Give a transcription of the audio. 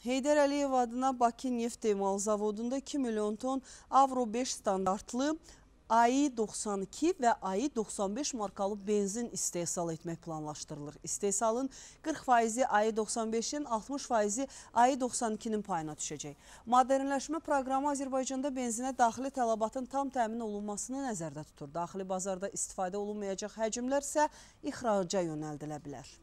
Heydər Əliyev adına Bakı neft emal zavodunda 2 milyon ton Avro 5 standartlı AI-92 və AI-95 markalı benzin istehsal etmək planlaşdırılır. İstehsalın 40%-i AI-95-in, 60%-i AI-92-nin payına düşəcək. Modernləşmə proqramı Azərbaycanda benzinə daxili tələbatın tam təmin olunmasını nəzərdə tutur. Daxili bazarda istifadə olunmayacaq həcmlər isə ixraca yönəldilə bilər.